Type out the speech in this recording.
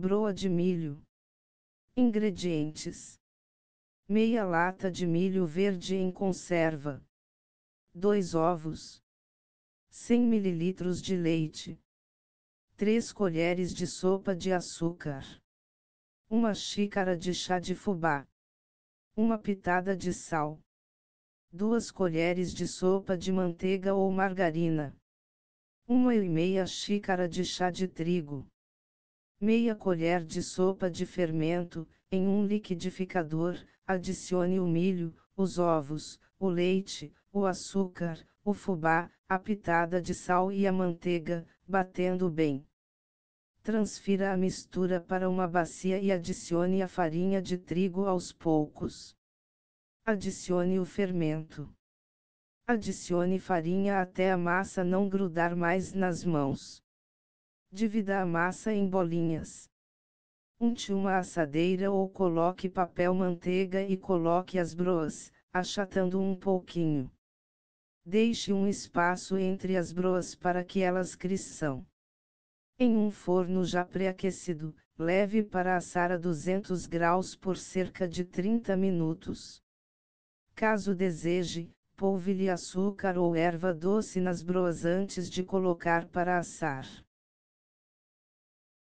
broa de milho. Ingredientes: meia lata de milho verde em conserva, dois ovos, 100 ml de leite, três colheres de sopa de açúcar, uma xícara de chá de fubá, uma pitada de sal, duas colheres de sopa de manteiga ou margarina, uma e meia xícara de chá de trigo meia colher de sopa de fermento, em um liquidificador, adicione o milho, os ovos, o leite, o açúcar, o fubá, a pitada de sal e a manteiga, batendo bem. Transfira a mistura para uma bacia e adicione a farinha de trigo aos poucos. Adicione o fermento. Adicione farinha até a massa não grudar mais nas mãos. Divida a massa em bolinhas. Unte uma assadeira ou coloque papel manteiga e coloque as broas, achatando um pouquinho. Deixe um espaço entre as broas para que elas cresçam. Em um forno já pré-aquecido, leve para assar a 200 graus por cerca de 30 minutos. Caso deseje, polvilhe açúcar ou erva doce nas broas antes de colocar para assar.